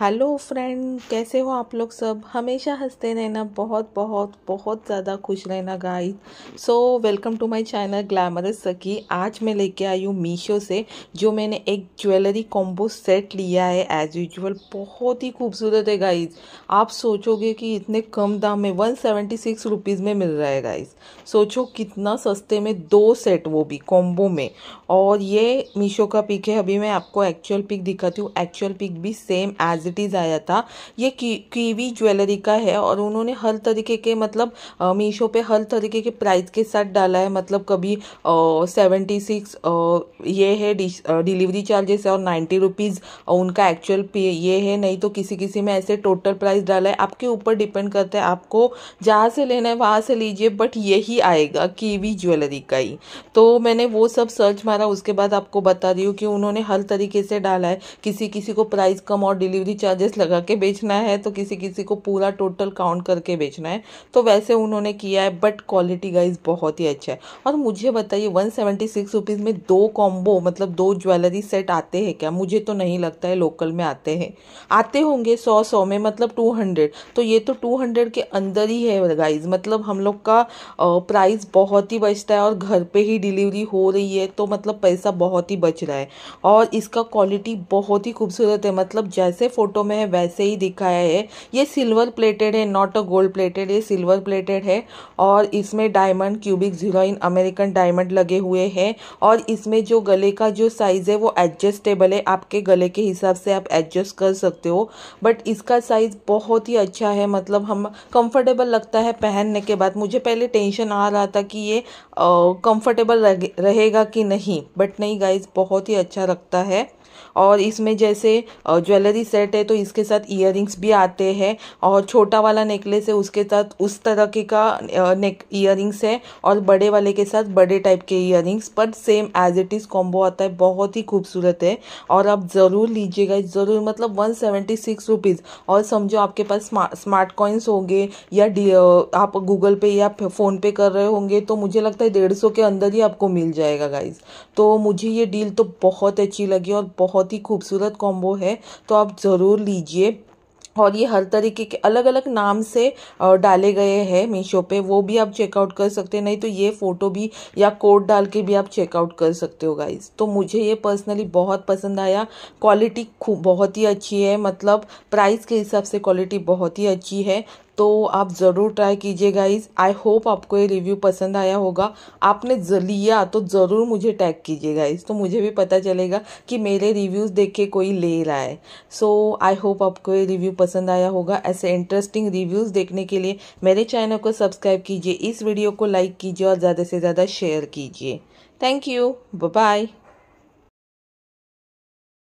hello friend कैसे हो आप लोग सब हमेशा हंसते रहना बहुत बहुत बहुत ज़्यादा खुश रहना guys so welcome to my channel glamorous Sakhi आज मैं लेके आई हूँ मीशो से जो मैंने एक ज्वेलरी कॉम्बो सेट लिया है एज यूजुअल बहुत ही खूबसूरत है गाइस आप सोचोगे कि इतने कम दाम में वन सेवेंटी सिक्स रुपीज़ में मिल रहा है गाइज सोचो कितना सस्ते में दो सेट वो भी कॉम्बो में और ये मीशो का पिक है अभी मैं आपको एक्चुअल पिक दिखाती हूँ एक्चुअल पिक भी same as as it is आया था ये की, कीवी ज्वेलरी का है और उन्होंने हर तरीके के मतलब मीशो पे हर तरीके के प्राइस के साथ डाला है मतलब कभी सेवेंटी सिक्स ये है डिलीवरी चार्जेस और नाइन्टी रुपीज़ उनका एक्चुअल पे ये है नहीं तो किसी किसी में ऐसे टोटल प्राइस डाला है आपके ऊपर डिपेंड करता है आपको जहाँ से लेना है वहाँ से लीजिए बट यही आएगा कीवी ज्वेलरी का ही तो मैंने वो सब सर्च मारा उसके बाद आपको बता रही हूँ कि उन्होंने हर तरीके से डाला है किसी किसी को प्राइस कम और डिलीवरी डिलीवरी चार्जेस लगा के बेचना है तो किसी किसी को पूरा टोटल काउंट करके बेचना है तो वैसे उन्होंने किया है बट क्वालिटी गाइज बहुत ही अच्छा है और मुझे बताइए वन सेवेंटी में दो कॉम्बो मतलब दो ज्वेलरी सेट आते हैं क्या मुझे तो नहीं लगता है लोकल में आते हैं आते होंगे सौ सौ में मतलब टू तो ये तो टू के अंदर ही है गाइज मतलब हम लोग का प्राइस बहुत ही बचता है और घर पे ही डिलीवरी हो रही है तो मतलब पैसा बहुत ही बच रहा है और इसका क्वालिटी बहुत ही खूबसूरत है मतलब जैसे फोटो में है वैसे ही दिखाया है ये सिल्वर प्लेटेड है नॉट अ गोल्ड प्लेटेड ये सिल्वर प्लेटेड है और इसमें diamond cubic zirconia American diamond लगे हुए हैं और इसमें जो गले का जो साइज़ है वो एडजस्टेबल है आपके गले के हिसाब से आप एडजस्ट कर सकते हो बट इसका साइज़ बहुत ही अच्छा है मतलब हम कंफर्टेबल लगता है पहनने के बाद मुझे पहले टेंशन आ रहा था कि ये कंफर्टेबल रहेगा कि नहीं बट नहीं गाइज बहुत ही अच्छा लगता है और इसमें जैसे ज्वेलरी सेट है तो इसके साथ इयर भी आते हैं और छोटा वाला नेकलेस है उसके साथ उस तरह के का नेक इयर है और बड़े वाले के साथ बड़े टाइप के इयर पर same as it is combo आता है बहुत ही खूबसूरत है और आप ज़रूर लीजिएगा ज़रूर मतलब वन सेवेंटी सिक्स रुपीज़ और समझो आपके पास स्मार्ट कॉइन्स होंगे या आप गूगल पे या फ़ोन पे कर रहे होंगे तो मुझे लगता है डेढ़ सौ के अंदर ही आपको मिल जाएगा गाइज तो मुझे ये डील तो बहुत अच्छी लगी और बहुत ही खूबसूरत कॉम्बो है तो आप ज़रूर लीजिए और ये हर तरीके के अलग अलग नाम से डाले गए हैं मीशो पे वो भी आप चेकआउट कर सकते हैं नहीं तो ये फ़ोटो भी या कोड डाल के भी आप चेकआउट कर सकते हो गाइज तो मुझे ये पर्सनली बहुत पसंद आया क्वालिटी खूब बहुत ही अच्छी है मतलब प्राइस के हिसाब से क्वालिटी बहुत ही अच्छी है तो आप ज़रूर ट्राई कीजिए गाइज आई होप आपको ये रिव्यू पसंद आया होगा आपने लिया तो ज़रूर मुझे टैग कीजिए गाइज तो मुझे भी पता चलेगा कि मेरे रिव्यूज़ देख के कोई ले रहा है सो आई होप आपको ये रिव्यू पसंद आया होगा ऐसे इंटरेस्टिंग रिव्यूज़ देखने के लिए मेरे चैनल को सब्सक्राइब कीजिए इस वीडियो को लाइक कीजिए और ज़्यादा से ज़्यादा शेयर कीजिए थैंक यू बाय